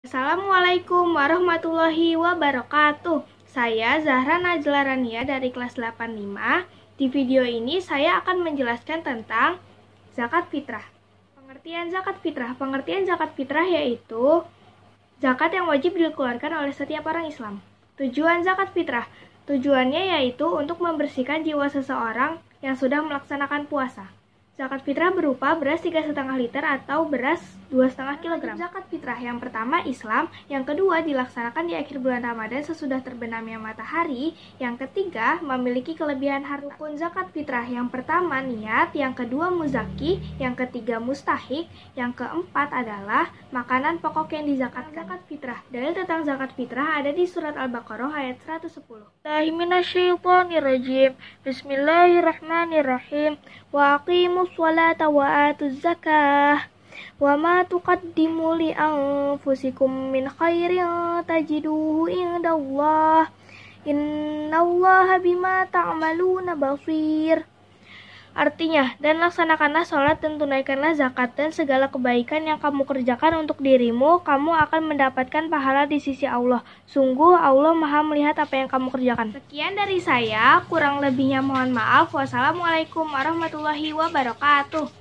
Assalamualaikum warahmatullahi wabarakatuh. Saya Zahra Najla dari kelas 85. Di video ini saya akan menjelaskan tentang zakat fitrah. Pengertian zakat fitrah. Pengertian zakat fitrah yaitu zakat yang wajib dikeluarkan oleh setiap orang Islam. Tujuan zakat fitrah. Tujuannya yaitu untuk membersihkan jiwa seseorang yang sudah melaksanakan puasa. Zakat fitrah berupa beras 3,5 liter atau beras 2,5 kg. Zakat fitrah yang pertama Islam, yang kedua dilaksanakan di akhir bulan Ramadan sesudah terbenamnya matahari, yang ketiga memiliki kelebihan harta. Rukun zakat fitrah yang pertama niat, yang kedua muzaki, yang ketiga mustahik, yang keempat adalah makanan pokok yang dizakat Zakat fitrah. Dalil tentang zakat fitrah ada di surat Al-Baqarah ayat 110. Bismillahirrahmanirrahim. Bismillahirrahmanirrahim. Wa aqimu sholata wa atu zakah. Wa ma tuqaddimu li anfusikum min khairin tajiduhu indallah. Innallaha bima ta'maluna basir. Artinya, dan laksanakanlah sholat dan tunaikanlah zakat dan segala kebaikan yang kamu kerjakan untuk dirimu, kamu akan mendapatkan pahala di sisi Allah. Sungguh Allah maha melihat apa yang kamu kerjakan. Sekian dari saya, kurang lebihnya mohon maaf. Wassalamualaikum warahmatullahi wabarakatuh.